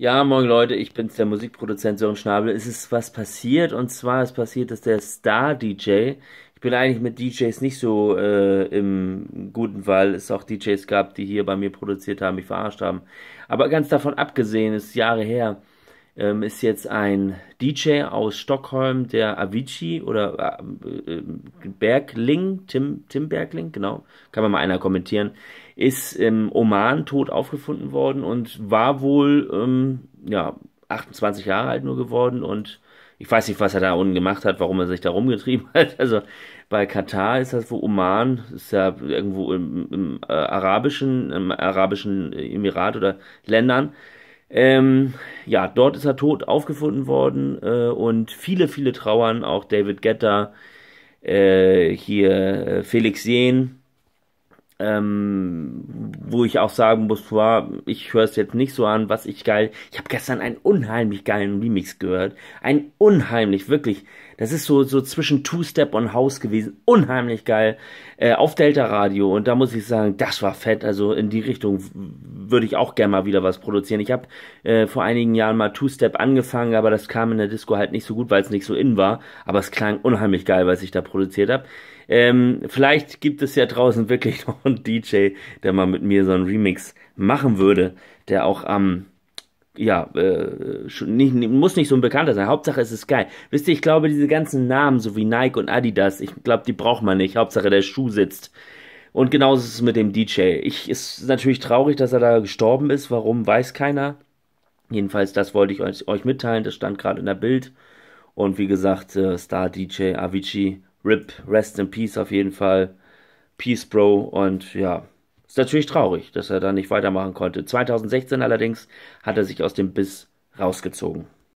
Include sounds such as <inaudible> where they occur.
Ja, moin Leute, ich bin's, der Musikproduzent Sören Schnabel. Es ist was passiert und zwar ist passiert, dass der Star-DJ, ich bin eigentlich mit DJs nicht so äh, im guten, Fall, es auch DJs gab, die hier bei mir produziert haben, mich verarscht haben. Aber ganz davon abgesehen, ist Jahre her, ähm, ist jetzt ein DJ aus Stockholm, der Avicii oder äh, äh, Bergling, Tim, Tim Bergling, genau, kann man mal einer kommentieren, ist im Oman tot aufgefunden worden und war wohl, ähm, ja, 28 Jahre alt nur geworden und ich weiß nicht, was er da unten gemacht hat, warum er sich da rumgetrieben <laughs> hat. Also bei Katar ist das wo Oman, ist ja irgendwo im, im äh, arabischen, im arabischen Emirat oder Ländern. Ähm, ja, dort ist er tot aufgefunden worden äh, und viele, viele trauern, auch David Getter, äh, hier äh, Felix Jehn, ähm, wo ich auch sagen muss, war, ich höre es jetzt nicht so an, was ich geil. Ich habe gestern einen unheimlich geilen Remix gehört. Ein unheimlich, wirklich. Das ist so, so zwischen Two-Step und House gewesen. Unheimlich geil. Äh, auf Delta Radio. Und da muss ich sagen, das war fett. Also in die Richtung würde ich auch gerne mal wieder was produzieren. Ich habe äh, vor einigen Jahren mal Two-Step angefangen, aber das kam in der Disco halt nicht so gut, weil es nicht so in war. Aber es klang unheimlich geil, was ich da produziert habe. Ähm, vielleicht gibt es ja draußen wirklich <laughs> noch einen DJ, der mal mit mir so einen Remix machen würde, der auch am ähm, ja, äh, nicht, muss nicht so ein bekannter sein. Hauptsache es ist geil. Wisst ihr, ich glaube, diese ganzen Namen, so wie Nike und Adidas, ich glaube, die braucht man nicht. Hauptsache der Schuh sitzt. Und genauso ist es mit dem DJ. Ich ist natürlich traurig, dass er da gestorben ist. Warum, weiß keiner. Jedenfalls, das wollte ich euch, euch mitteilen. Das stand gerade in der Bild. Und wie gesagt, äh, Star DJ Avicii, RIP, Rest in Peace auf jeden Fall. Peace Bro. Und ja, ist natürlich traurig, dass er da nicht weitermachen konnte. 2016 allerdings hat er sich aus dem Biss rausgezogen.